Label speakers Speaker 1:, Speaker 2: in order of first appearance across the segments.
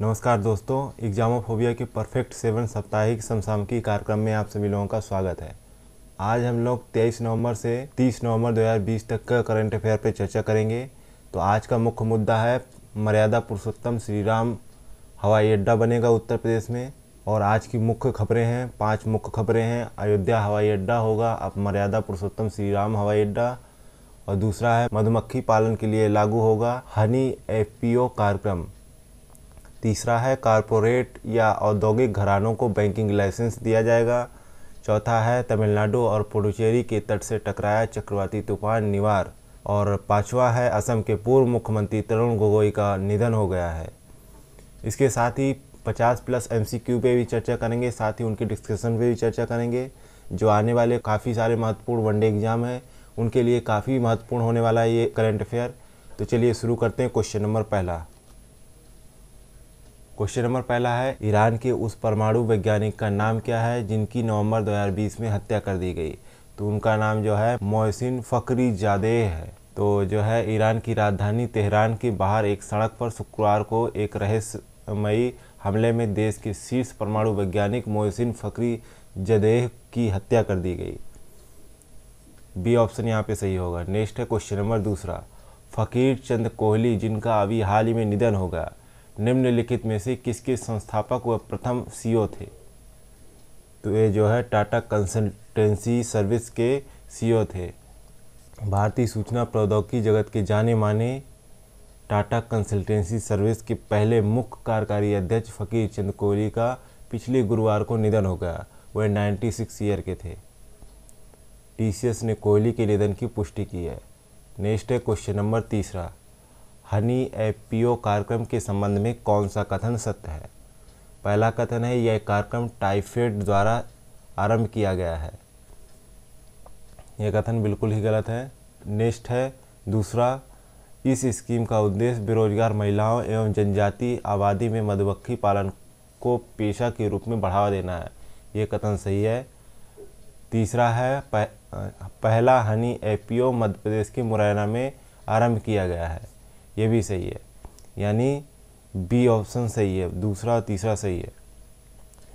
Speaker 1: नमस्कार दोस्तों एग्जामोफोबिया के परफेक्ट सेवन साप्ताहिक की कार्यक्रम में आप सभी लोगों का स्वागत है आज हम लोग 23 नवंबर से 30 नवंबर 2020 तक का करंट अफेयर पर चर्चा करेंगे तो आज का मुख्य मुद्दा है मर्यादा पुरुषोत्तम श्री राम हवाई अड्डा बनेगा उत्तर प्रदेश में और आज की मुख्य खबरें हैं पांच मुख्य खबरें हैं अयोध्या हवाई अड्डा होगा अब मर्यादा पुरुषोत्तम श्री राम हवाई अड्डा और दूसरा है मधुमक्खी पालन के लिए लागू होगा हनी एफपीओ कार्यक्रम तीसरा है कारपोरेट या औद्योगिक घरानों को बैंकिंग लाइसेंस दिया जाएगा चौथा है तमिलनाडु और पुडुचेरी के तट से टकराया चक्रवाती तूफान निवार और पांचवा है असम के पूर्व मुख्यमंत्री तरुण गोगोई का निधन हो गया है इसके साथ ही 50 प्लस एम पे भी चर्चा करेंगे साथ ही उनके डिस्कशन पे भी चर्चा करेंगे जो आने वाले काफ़ी सारे महत्वपूर्ण वनडे एग्जाम हैं उनके लिए काफ़ी महत्वपूर्ण होने वाला है ये करेंट अफेयर तो चलिए शुरू करते हैं क्वेश्चन नंबर पहला क्वेश्चन नंबर पहला है ईरान के उस परमाणु वैज्ञानिक का नाम क्या है जिनकी नवंबर 2020 में हत्या कर दी गई तो उनका नाम जो है मोहसिन फ़करी जादे है तो जो है ईरान की राजधानी तेहरान के बाहर एक सड़क पर शुक्रवार को एक रहस्यमयी हमले में देश के शीर्ष परमाणु वैज्ञानिक मोहसिन फ़करी जदेह की हत्या कर दी गई बी ऑप्शन यहाँ पे सही होगा नेक्स्ट है क्वेश्चन नंबर दूसरा फ़कीर चंद कोहली जिनका अभी हाल ही में निधन होगा निम्नलिखित में से किसके संस्थापक व प्रथम सीईओ थे तो ये जो है टाटा कंसल्टेंसी सर्विस के सीईओ थे भारतीय सूचना प्रौद्योगिकी जगत के जाने माने टाटा कंसल्टेंसी सर्विस के पहले मुख्य कार्यकारी अध्यक्ष फ़कीर चंद कोहली का पिछले गुरुवार को निधन हो गया वह 96 ईयर के थे टीसीएस ने कोहली के निधन की पुष्टि की है नेक्स्ट है क्वेश्चन नंबर तीसरा हनी ओ कार्यक्रम के संबंध में कौन सा कथन सत्य है पहला कथन है यह कार्यक्रम टाइफेड द्वारा आरंभ किया गया है यह कथन बिल्कुल ही गलत है नेक्स्ट है दूसरा इस स्कीम का उद्देश्य बेरोजगार महिलाओं एवं जनजाति आबादी में मधुमक्खी पालन को पेशा के रूप में बढ़ावा देना है यह कथन सही है तीसरा है पह, पहला हनी एपीओ मध्य प्रदेश के मुरैना में आरंभ किया गया है ये भी सही है यानी बी ऑप्शन सही है दूसरा तीसरा सही है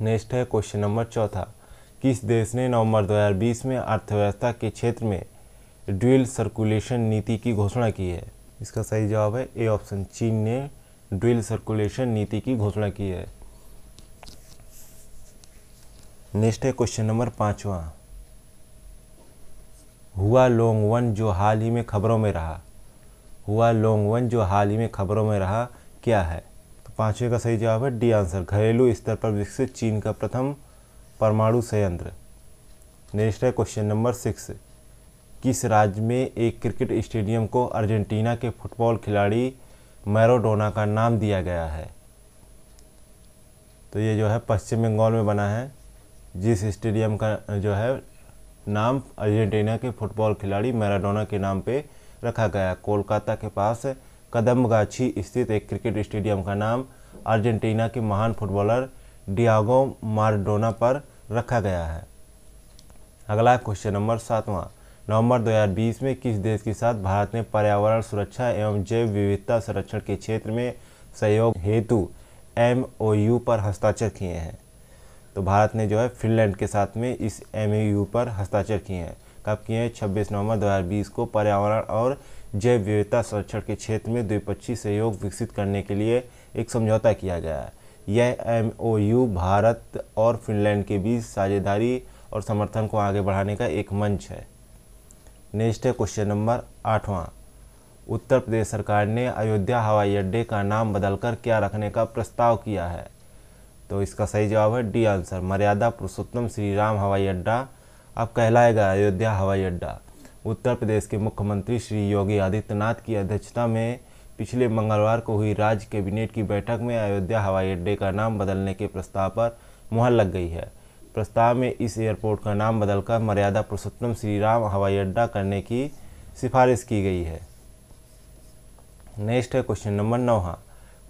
Speaker 1: नेक्स्ट है क्वेश्चन नंबर चौथा किस देश ने नवंबर 2020 में अर्थव्यवस्था के क्षेत्र में ड्यूल सर्कुलेशन नीति की घोषणा की है इसका सही जवाब है ए ऑप्शन चीन ने ड्यूल सर्कुलेशन नीति की घोषणा की है नेक्स्ट है क्वेश्चन नंबर पाँचवा हुआ लोंग वन जो हाल ही में खबरों में रहा हुआ लोंगवन जो हाल ही में खबरों में रहा क्या है तो पाँचवें का सही जवाब है डी आंसर घरेलू स्तर पर विकसित चीन का प्रथम परमाणु संयंत्र नेक्स्ट है क्वेश्चन नंबर सिक्स किस राज्य में एक क्रिकेट स्टेडियम को अर्जेंटीना के फुटबॉल खिलाड़ी मैरोडोना का नाम दिया गया है तो ये जो है पश्चिम बंगाल में बना है जिस स्टेडियम का जो है नाम अर्जेंटीना के फुटबॉल खिलाड़ी मैराडोना के नाम पे रखा गया कोलकाता के पास कदमगाछी स्थित एक क्रिकेट स्टेडियम का नाम अर्जेंटीना के महान फुटबॉलर डियागो मारडोना पर रखा गया है अगला क्वेश्चन नंबर सातवां नवंबर 2020 में किस देश के साथ भारत ने पर्यावरण सुरक्षा एवं जैव विविधता संरक्षण के क्षेत्र में सहयोग हेतु एम पर हस्ताक्षर किए हैं तो भारत ने जो है फिनलैंड के साथ में इस एम पर हस्ताक्षर किए हैं कब किए हैं छब्बीस नवंबर 2020 को पर्यावरण और जैव विविधता संरक्षण के क्षेत्र में द्विपक्षीय सहयोग विकसित करने के लिए एक समझौता किया गया है यह एमओयू भारत और फिनलैंड के बीच साझेदारी और समर्थन को आगे बढ़ाने का एक मंच है नेक्स्ट है क्वेश्चन नंबर आठवां उत्तर प्रदेश सरकार ने अयोध्या हवाई अड्डे का नाम बदलकर क्या रखने का प्रस्ताव किया है तो इसका सही जवाब है डी आंसर मर्यादा पुरुषोत्तम श्री राम हवाई अड्डा अब कहलाएगा अयोध्या हवाई अड्डा उत्तर प्रदेश के मुख्यमंत्री श्री योगी आदित्यनाथ की अध्यक्षता में पिछले मंगलवार को हुई राज्य कैबिनेट की बैठक में अयोध्या हवाई अड्डे का नाम बदलने के प्रस्ताव पर मुहर लग गई है प्रस्ताव में इस एयरपोर्ट का नाम बदलकर मर्यादा पुरुषोत्तम श्री राम हवाई अड्डा करने की सिफारिश की गई है नेक्स्ट है क्वेश्चन नंबर नौ हाँ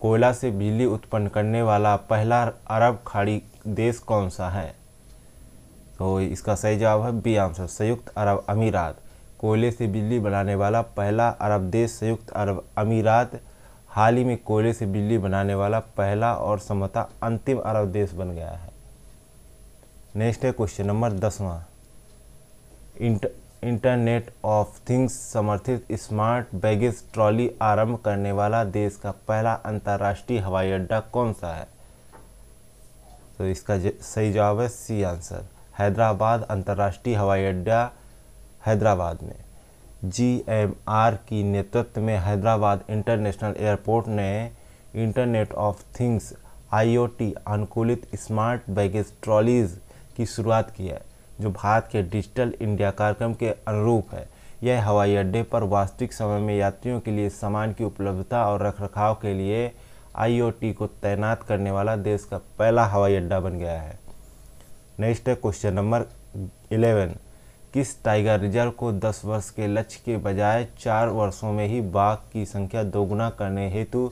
Speaker 1: कोयला से बिजली उत्पन्न करने वाला पहला अरब खाड़ी देश कौन सा है तो इसका सही जवाब है बी आंसर संयुक्त अरब अमीरात कोयले से बिजली बनाने वाला पहला अरब देश संयुक्त अरब अमीरात हाल ही में कोयले से बिजली बनाने वाला पहला और समता अंतिम अरब देश बन गया है नेक्स्ट है क्वेश्चन नंबर दसवां इंटरनेट ऑफ थिंग्स समर्थित स्मार्ट बैगेज ट्रॉली आरंभ करने वाला देश का पहला अंतर्राष्ट्रीय हवाई अड्डा कौन सा है तो इसका सही जवाब है सी आंसर हैदराबाद अंतर्राष्ट्रीय हवाई अड्डा हैदराबाद में जी एम आर की नेतृत्व में हैदराबाद इंटरनेशनल एयरपोर्ट ने इंटरनेट ऑफ थिंग्स आईओटी अनुकूलित स्मार्ट बैगेज ट्रॉलीज़ की शुरुआत की है जो भारत के डिजिटल इंडिया कार्यक्रम के अनुरूप है यह हवाई अड्डे पर वास्तविक समय में यात्रियों के लिए सामान की उपलब्धता और रखरखाव के लिए आईओटी को तैनात करने वाला देश का पहला हवाई अड्डा बन गया है नेक्स्ट है क्वेश्चन नंबर इलेवन किस टाइगर रिजर्व को दस वर्ष के लक्ष्य के बजाय चार वर्षों में ही बाघ की संख्या दोगुना करने हेतु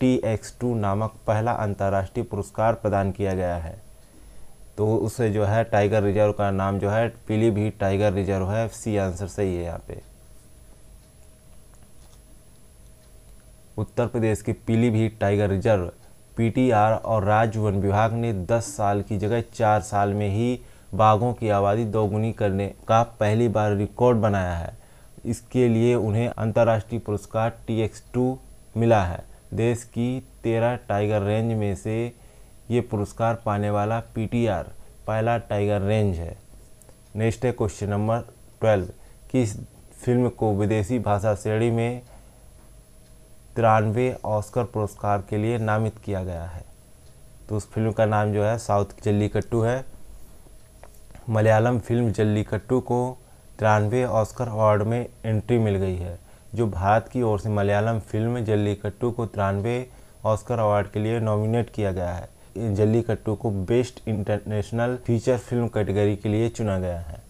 Speaker 1: टी एक्स टू नामक पहला अंतर्राष्ट्रीय पुरस्कार प्रदान किया गया है तो उसे जो है टाइगर रिजर्व का नाम जो है पीलीभीत टाइगर रिजर्व है सी आंसर सही है यहाँ पे उत्तर प्रदेश की पीलीभीत टाइगर रिजर्व पीटीआर और राज्य वन विभाग ने 10 साल की जगह चार साल में ही बाघों की आबादी दोगुनी करने का पहली बार रिकॉर्ड बनाया है इसके लिए उन्हें अंतर्राष्ट्रीय पुरस्कार टी एक्स टू मिला है देश की तेरह टाइगर रेंज में से ये पुरस्कार पाने वाला पीटीआर पहला टाइगर रेंज है नेक्स्ट है क्वेश्चन नंबर ट्वेल्व किस फिल्म को विदेशी भाषा श्रेणी में तिरानवे ऑस्कर पुरस्कार के लिए नामित किया गया है तो उस फिल्म का नाम जो है साउथ जल्लीकट्टू है मलयालम फिल्म जल्लीकट्टू को तिरानवे ऑस्कर अवार्ड में एंट्री मिल गई है जो भारत की ओर से मलयालम फिल्म जल्लीकट्टू को तिरानवे ऑस्कर अवार्ड के लिए नॉमिनेट किया गया है जल्लीकट्टू को best international feature film category के लिए चुना गया है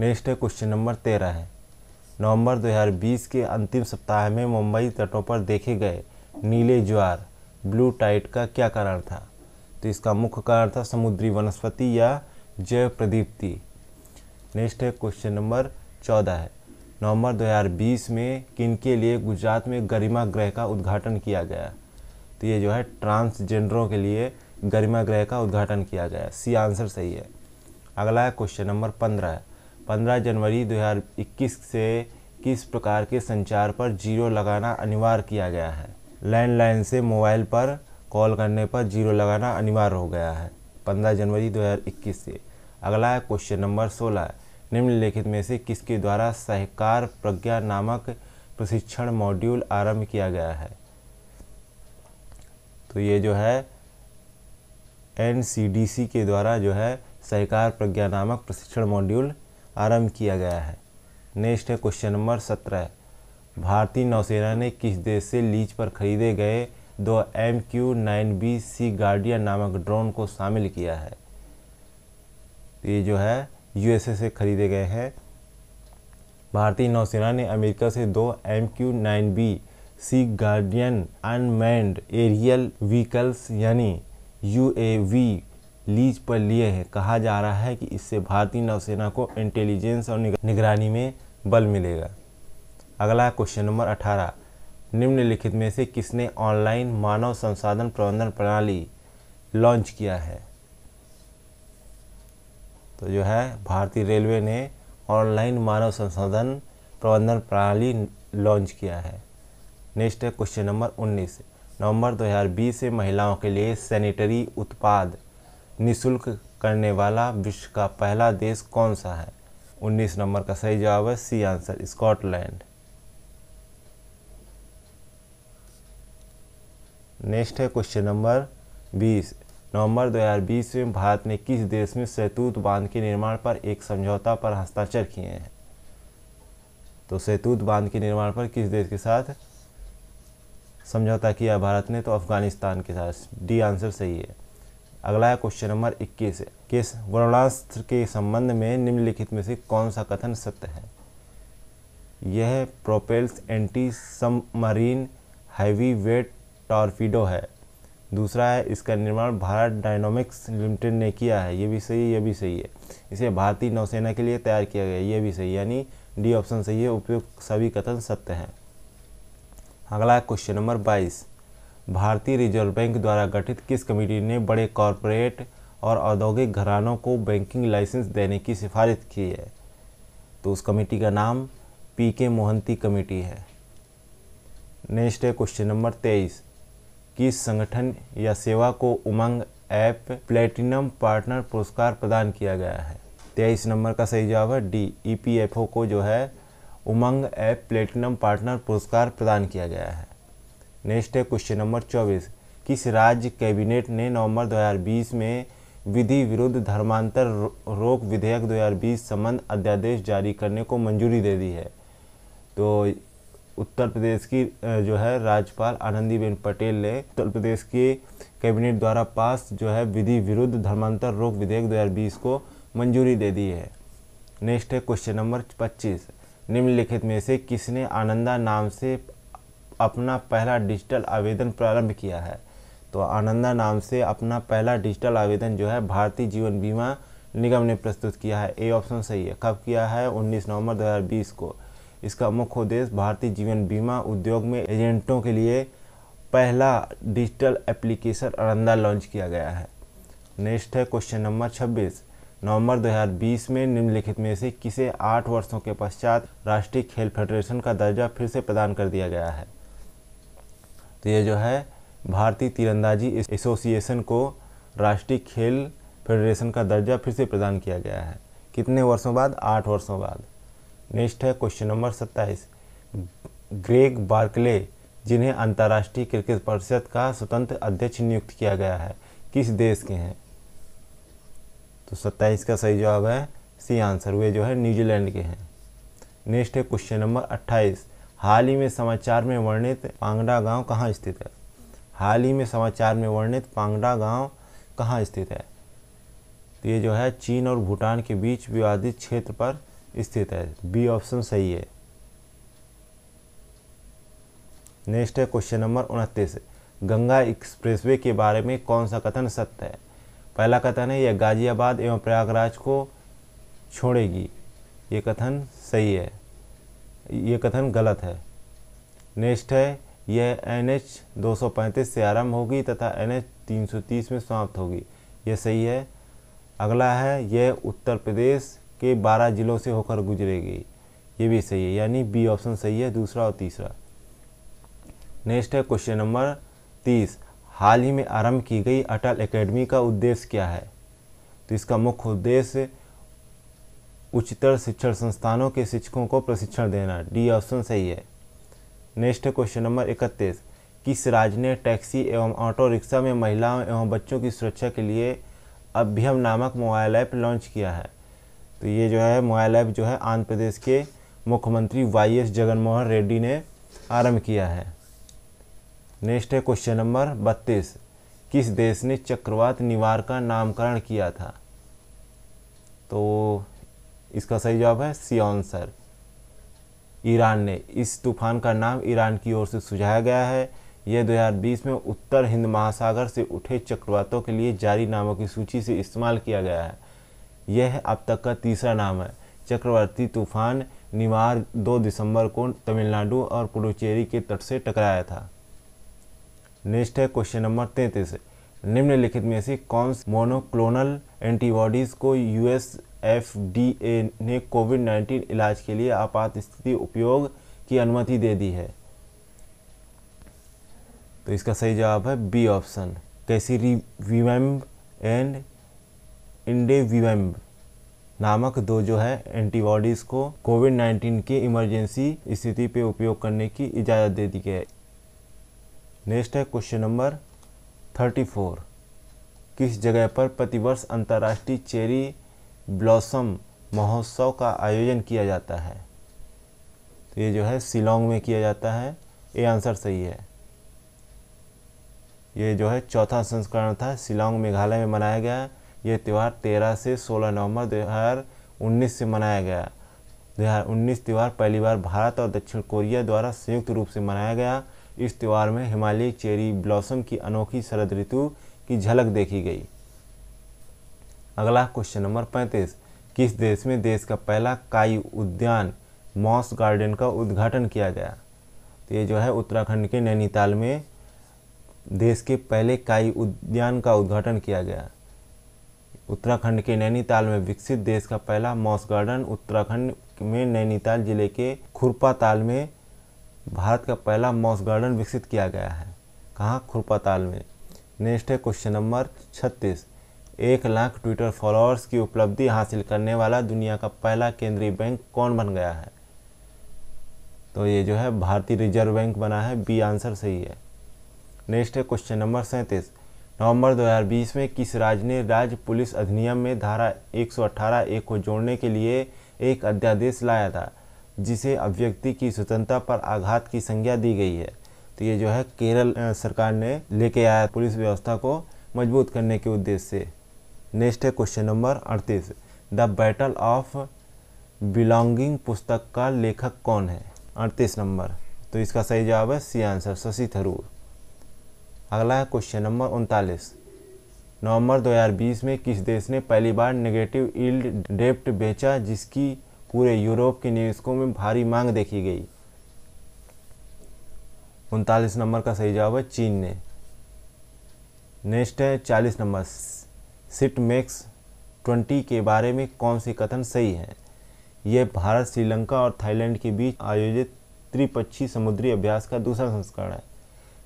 Speaker 1: नेक्स्ट है क्वेश्चन नंबर तेरह है नवंबर 2020 के अंतिम सप्ताह में मुंबई तटों पर देखे गए नीले ज्वार ब्लू टाइट का क्या कारण था तो इसका मुख्य कारण था समुद्री वनस्पति या जैव प्रदीप्ति नेक्स्ट है क्वेश्चन नंबर चौदह है नवंबर 2020 में किन के लिए गुजरात में गरिमा ग्रह का उद्घाटन किया गया तो ये जो है ट्रांसजेंडरों के लिए गरिमा ग्रह का उद्घाटन किया गया सी आंसर सही है अगला है क्वेश्चन नंबर पंद्रह है 15 जनवरी 2021 से किस प्रकार के संचार पर जीरो लगाना अनिवार्य किया गया है लैंडलाइन से मोबाइल पर कॉल करने पर जीरो लगाना अनिवार्य हो गया है 15 जनवरी 2021 से अगला है क्वेश्चन नंबर 16 निम्नलिखित में से किसके द्वारा सहकार प्रज्ञा नामक प्रशिक्षण मॉड्यूल आरंभ किया गया है तो ये जो है एन के द्वारा जो है सहकार प्रज्ञा नामक प्रशिक्षण मॉड्यूल आरंभ किया गया है नेक्स्ट है क्वेश्चन नंबर सत्रह भारतीय नौसेना ने किस देश से लीज पर खरीदे गए दो M Q nine B C Guardian नामक ड्रोन को शामिल किया है तो ये जो है यूएसए से खरीदे गए हैं भारतीय नौसेना ने अमेरिका से दो M Q nine B C Guardian unmanned aerial vehicles यानी यू ए वी लीज पर लिए हैं कहा जा रहा है कि इससे भारतीय नौसेना को इंटेलिजेंस और निगरानी में बल मिलेगा अगला क्वेश्चन नंबर अठारह निम्नलिखित में से किसने ऑनलाइन मानव संसाधन प्रबंधन प्रणाली लॉन्च किया है तो जो है भारतीय रेलवे ने ऑनलाइन मानव संसाधन प्रबंधन प्रणाली लॉन्च किया है नेक्स्ट है क्वेश्चन नंबर 19 नवंबर 2020 से महिलाओं के लिए सैनिटरी उत्पाद निशुल्क करने वाला विश्व का पहला देश कौन सा है 19 नंबर का सही जवाब है सी आंसर स्कॉटलैंड नेक्स्ट है क्वेश्चन नंबर 20 नवंबर 2020 में भारत ने किस देश में सैतूत बांध के निर्माण पर एक समझौता पर हस्ताक्षर किए हैं तो सैतूत बांध के निर्माण पर किस देश के साथ समझौता किया भारत ने तो अफगानिस्तान के साथ डी आंसर सही है अगला है क्वेश्चन नंबर 21 है किस वर्णास्त्र के संबंध में निम्नलिखित में से कौन सा कथन सत्य है यह propels anti submarine heavy weight torpedo है दूसरा है इसका निर्माण भारत डायनोमिक्स लिमिटेड ने किया है ये भी सही है ये भी सही है इसे भारतीय नौसेना के लिए तैयार किया गया ये भी सही यानी डी ऑप्शन सही है उपयुक्त सभी कथन सत्य हैं अगला क्वेश्चन नंबर बाईस भारतीय रिजर्व बैंक द्वारा गठित किस कमेटी ने बड़े कॉरपोरेट और औद्योगिक घरानों को बैंकिंग लाइसेंस देने की सिफारिश की है तो उस कमेटी का नाम पी के मोहंती कमेटी है नेक्स्ट है क्वेश्चन नंबर तेईस किस संगठन या सेवा को उमंग ऐप प्लेटिनम पार्टनर पुरस्कार प्रदान किया गया है तेईस नंबर का सही जवाब है D E P F O को जो है उमंग ऐप प्लेटिनम पार्टनर पुरस्कार प्रदान किया गया है नेक्स्ट है क्वेश्चन नंबर चौबीस किस राज्य कैबिनेट ने नवंबर 2020 में विधि विरुद्ध धर्मांतर रोक विधेयक 2020 संबंध अध्यादेश जारी करने को मंजूरी दे दी है तो उत्तर प्रदेश की जो है राज्यपाल आनंदीबेन पटेल ने उत्तर प्रदेश के कैबिनेट द्वारा पास जो है विधि विरुद्ध धर्मांतर रोक विधेयक 2020 को मंजूरी दे दी है नेक्स्ट है क्वेश्चन नंबर 25 निम्नलिखित में से किसने आनंदा नाम से अपना पहला डिजिटल आवेदन प्रारंभ किया है तो आनंदा नाम से अपना पहला डिजिटल आवेदन जो है भारतीय जीवन बीमा निगम ने प्रस्तुत किया है ए ऑप्शन सही है कब किया है 19 नवंबर 2020 को इसका मुख्य उद्देश्य भारतीय जीवन बीमा उद्योग में एजेंटों के लिए पहला डिजिटल एप्लीकेशन आनंदा लॉन्च किया गया है नेक्स्ट है क्वेश्चन नंबर 26 नवंबर 2020 में निम्नलिखित में से किसे आठ वर्षों के पश्चात राष्ट्रीय खेल फेडरेशन का दर्जा फिर से प्रदान कर दिया गया है तो ये जो है भारतीय तीरंदाजी एसोसिएशन को राष्ट्रीय खेल फेडरेशन का दर्जा फिर से प्रदान किया गया है कितने वर्षों बाद आठ वर्षों बाद नेक्स्ट है क्वेश्चन नंबर सत्ताईस ग्रेग बार्कले जिन्हें अंतर्राष्ट्रीय क्रिकेट परिषद का स्वतंत्र अध्यक्ष नियुक्त किया गया है किस देश के हैं तो सत्ताईस का सही जवाब है सी आंसर वे जो है न्यूजीलैंड के हैं नेक्स्ट है क्वेश्चन नंबर अट्ठाईस हाल ही में समाचार में वर्णित पांगडा गांव कहाँ स्थित है हाल ही में समाचार में वर्णित पांगडा गांव कहाँ स्थित है तो ये जो है चीन और भूटान के बीच विवादित क्षेत्र पर स्थित है बी ऑप्शन सही है नेक्स्ट है क्वेश्चन नंबर उनतीस गंगा एक्सप्रेसवे के बारे में कौन सा कथन सत्य है पहला कथन है यह गाजियाबाद एवं प्रयागराज को छोड़ेगी ये कथन सही है ये कथन गलत है नेक्स्ट है यह एन एच दो सौ पैंतीस से आरंभ होगी तथा एन एच तीन सौ तीस में समाप्त होगी यह सही है अगला है यह उत्तर प्रदेश के बारह जिलों से होकर गुजरेगी ये भी सही है यानी बी ऑप्शन सही है दूसरा और तीसरा नेक्स्ट है क्वेश्चन नंबर तीस हाल ही में आरंभ की गई अटल एकेडमी का उद्देश्य क्या है तो इसका मुख्य उद्देश्य उच्चतर शिक्षण संस्थानों के शिक्षकों को प्रशिक्षण देना डी ऑप्शन सही है नेक्स्ट क्वेश्चन नंबर इकतीस किस राज्य ने टैक्सी एवं ऑटो रिक्शा में महिलाओं एवं बच्चों की सुरक्षा के लिए अभ्यम नामक मोबाइल ऐप लॉन्च किया है तो ये जो है मोबाइल ऐप जो है आंध्र प्रदेश के मुख्यमंत्री वाई एस जगनमोहन रेड्डी ने आरंभ किया है नेक्स्ट है क्वेश्चन नंबर बत्तीस किस देश ने चक्रवात निवार का नामकरण किया था तो इसका सही जवाब है सी आंसर ईरान ने इस तूफान का नाम ईरान की ओर से सुझाया गया है यह 2020 में उत्तर हिंद महासागर से उठे चक्रवातों के लिए जारी नामों की सूची से इस्तेमाल किया गया है यह अब तक का तीसरा नाम है चक्रवर्ती तूफान निमार 2 दिसंबर को तमिलनाडु और पुडुचेरी के तट से टकराया था नेक्स्ट है क्वेश्चन नंबर तैंतीस निम्नलिखित में से कौन मोनोक्लोनल एंटीबॉडीज़ को यूएस एफडीए ने कोविड 19 इलाज के लिए आपात स्थिति उपयोग की अनुमति दे दी है तो इसका सही जवाब है बी ऑप्शन कैसी रिवीवेम्ब एंड इंडेविवेम्ब नामक दो जो है एंटीबॉडीज़ को कोविड 19 की इमरजेंसी स्थिति पे उपयोग करने की इजाज़त दे दी गई है नेक्स्ट है क्वेश्चन नंबर 34 किस जगह पर प्रतिवर्ष अंतर्राष्ट्रीय चेरी ब्लॉसम महोत्सव का आयोजन किया जाता है तो ये जो है शिलोंग में किया जाता है ये आंसर सही है ये जो है चौथा संस्करण था शिलोंग मेघालय में मनाया गया ये त्यौहार 13 से 16 नवंबर 2019 से मनाया गया 2019 त्यौहार पहली बार भारत और दक्षिण कोरिया द्वारा संयुक्त रूप से मनाया गया इस त्यौहार में हिमालयी चेरी ब्लॉसम की अनोखी शरद ऋतु की झलक देखी गई अगला क्वेश्चन नंबर पैंतीस किस देश में देश का पहला काई उद्यान मॉस गार्डन का उद्घाटन किया गया तो ये जो है उत्तराखंड के नैनीताल में देश के पहले काई उद्यान का उद्घाटन किया गया उत्तराखंड के नैनीताल में विकसित देश का पहला मॉस गार्डन उत्तराखंड में नैनीताल जिले के खुरपाताल में भारत का पहला मॉस गार्डन विकसित किया गया है कहाँ खुरपाताल में नेक्स्ट है क्वेश्चन नंबर छत्तीस एक लाख ट्विटर फॉलोअर्स की उपलब्धि हासिल करने वाला दुनिया का पहला केंद्रीय बैंक कौन बन गया है तो ये जो है भारतीय रिजर्व बैंक बना है बी आंसर सही है नेक्स्ट है क्वेश्चन नंबर सैंतीस नवंबर 2020 में किस राज्य ने राज्य पुलिस अधिनियम में धारा 118 एक को जोड़ने के लिए एक अध्यादेश लाया था जिसे अभिव्यक्ति की स्वतंत्रता पर आघात की संज्ञा दी गई है तो ये जो है केरल सरकार ने लेके आया पुलिस व्यवस्था को मजबूत करने के उद्देश्य से नेक्स्ट है क्वेश्चन नंबर अड़तीस द बैटल ऑफ बिलोंगिंग पुस्तक का लेखक कौन है अड़तीस नंबर तो इसका सही जवाब है सी आंसर शशि थरूर अगला है क्वेश्चन नंबर उनतालीस नवंबर 2020 में किस देश ने पहली बार नेगेटिव ईल्ड डेप्ट बेचा जिसकी पूरे यूरोप के निवेशकों में भारी मांग देखी गई उनतालीस नंबर का सही जवाब है चीन ने नेक्स्ट है चालीस नंबर सिट मैक्स ट्वेंटी के बारे में कौन से कथन सही हैं यह भारत श्रीलंका और थाईलैंड के बीच आयोजित त्रिपक्षीय समुद्री अभ्यास का दूसरा संस्करण है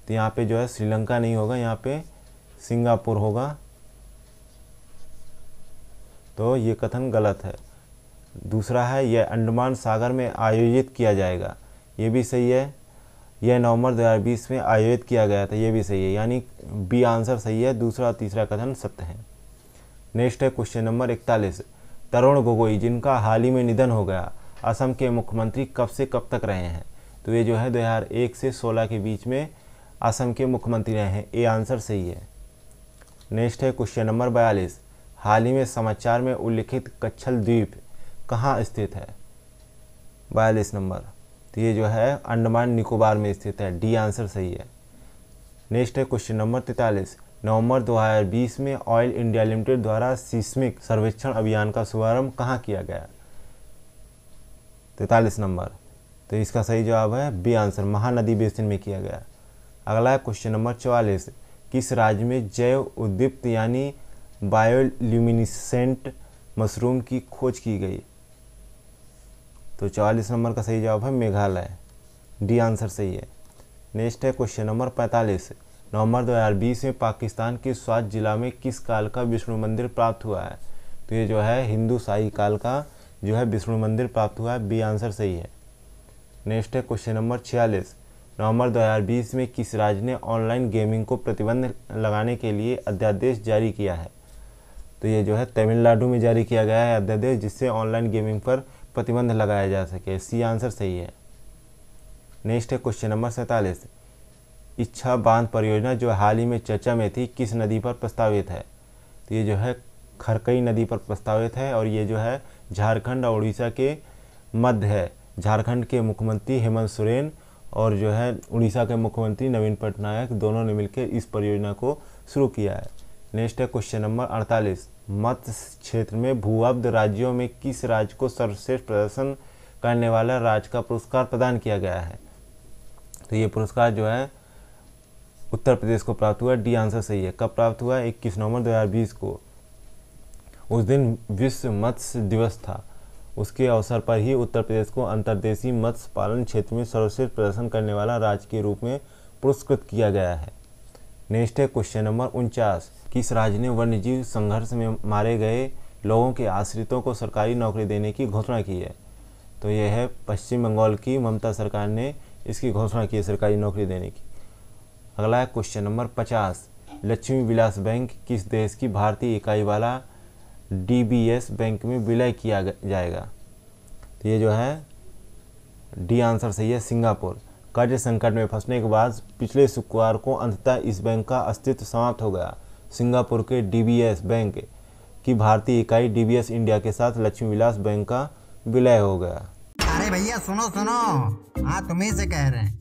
Speaker 1: तो यहाँ पे जो है श्रीलंका नहीं होगा यहाँ पे सिंगापुर होगा तो ये कथन गलत है दूसरा है यह अंडमान सागर में आयोजित किया जाएगा ये भी सही है यह नवंबर 2020 में आयोजित किया गया था यह भी सही है यानी बी आंसर सही है दूसरा और तीसरा कथन सत्य है नेक्स्ट है क्वेश्चन नंबर इकतालीस तरुण गोगोई जिनका हाल ही में निधन हो गया असम के मुख्यमंत्री कब से कब तक रहे हैं तो ये जो है 2001 से 16 के बीच में असम के मुख्यमंत्री रहे हैं ये आंसर सही है नेक्स्ट है क्वेश्चन नंबर बयालीस हाल ही में समाचार में उल्लिखित कच्छल द्वीप कहाँ स्थित है बयालीस नंबर तो ये जो है अंडमान निकोबार में स्थित है डी आंसर सही है नेक्स्ट है क्वेश्चन नंबर तैंतालीस नवंबर 2020 में ऑयल इंडिया लिमिटेड द्वारा सीस्मिक सर्वेक्षण अभियान का शुभारंभ कहाँ किया गया तैतालीस नंबर तो इसका सही जवाब है बी आंसर महानदी बेसिन में किया गया अगला है क्वेश्चन नंबर चवालीस किस राज्य में जैव उद्दीप्त यानी बायोल्यूमिनिसेंट मशरूम की खोज की गई तो चौवालीस नंबर का सही जवाब है मेघालय डी आंसर सही है नेक्स्ट है क्वेश्चन नंबर पैंतालीस नवंबर 2020 में पाकिस्तान के स्वाद जिला में किस काल का विष्णु मंदिर प्राप्त हुआ है तो ये जो है हिंदू शाही काल का जो है विष्णु मंदिर प्राप्त हुआ है बी आंसर सही है नेक्स्ट है क्वेश्चन नंबर छियालीस नवंबर 2020 में किस राज्य ने ऑनलाइन गेमिंग को प्रतिबंध लगाने के लिए अध्यादेश जारी किया है तो ये जो है तमिलनाडु में जारी किया गया है अध्यादेश जिससे ऑनलाइन गेमिंग पर प्रतिबंध लगाया जा सके सी आंसर सही है नेक्स्ट है क्वेश्चन नंबर सैंतालीस इच्छा बांध परियोजना जो हाल ही में चर्चा में थी किस नदी पर प्रस्तावित है तो ये जो है खरकई नदी पर प्रस्तावित है और ये जो है झारखंड और उड़ीसा के मध्य है झारखंड के मुख्यमंत्री हेमंत सोरेन और जो है उड़ीसा के मुख्यमंत्री नवीन पटनायक दोनों ने मिलकर इस परियोजना को शुरू किया है नेक्स्ट है क्वेश्चन नंबर अड़तालीस मत्स्य क्षेत्र में भूअब्ध राज्यों में किस राज्य को सर्वश्रेष्ठ प्रदर्शन करने वाला राज्य का पुरस्कार प्रदान किया गया है तो ये पुरस्कार जो है उत्तर प्रदेश को प्राप्त हुआ डी आंसर सही है कब प्राप्त हुआ इक्कीस नवंबर दो को उस दिन विश्व मत्स्य दिवस था उसके अवसर पर ही उत्तर प्रदेश को अंतर्देशीय मत्स्य पालन क्षेत्र में सर्वश्रेष्ठ प्रदर्शन करने वाला राज्य के रूप में पुरस्कृत किया गया है नेक्स्ट है क्वेश्चन नंबर उनचास किस राज्य ने वन्यजीव संघर्ष में मारे गए लोगों के आश्रितों को सरकारी नौकरी देने की घोषणा की है तो यह है पश्चिम बंगाल की ममता सरकार ने इसकी घोषणा की है सरकारी नौकरी देने की अगला है क्वेश्चन नंबर पचास लक्ष्मी विलास बैंक किस देश की भारतीय इकाई वाला डीबीएस बैंक में विलय किया जाएगा तो ये जो है डी आंसर सही है सिंगापुर कर्ज संकट में फंसने के बाद पिछले शुक्रवार को अंततः इस बैंक का अस्तित्व समाप्त हो गया सिंगापुर के डीबीएस बैंक की भारतीय इकाई डीबीएस इंडिया के साथ लक्ष्मी विलास बैंक का विलय हो गया अरे भैया सुनो सुनो हाँ तुम्हें से कह रहे हैं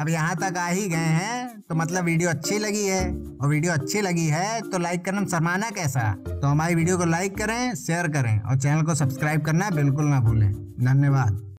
Speaker 1: अब यहाँ तक आ ही गए हैं तो मतलब वीडियो अच्छी लगी है और वीडियो अच्छी लगी है तो लाइक करना शर्माना कैसा तो हमारी वीडियो को लाइक करें शेयर करें और चैनल को सब्सक्राइब करना बिल्कुल ना भूलें धन्यवाद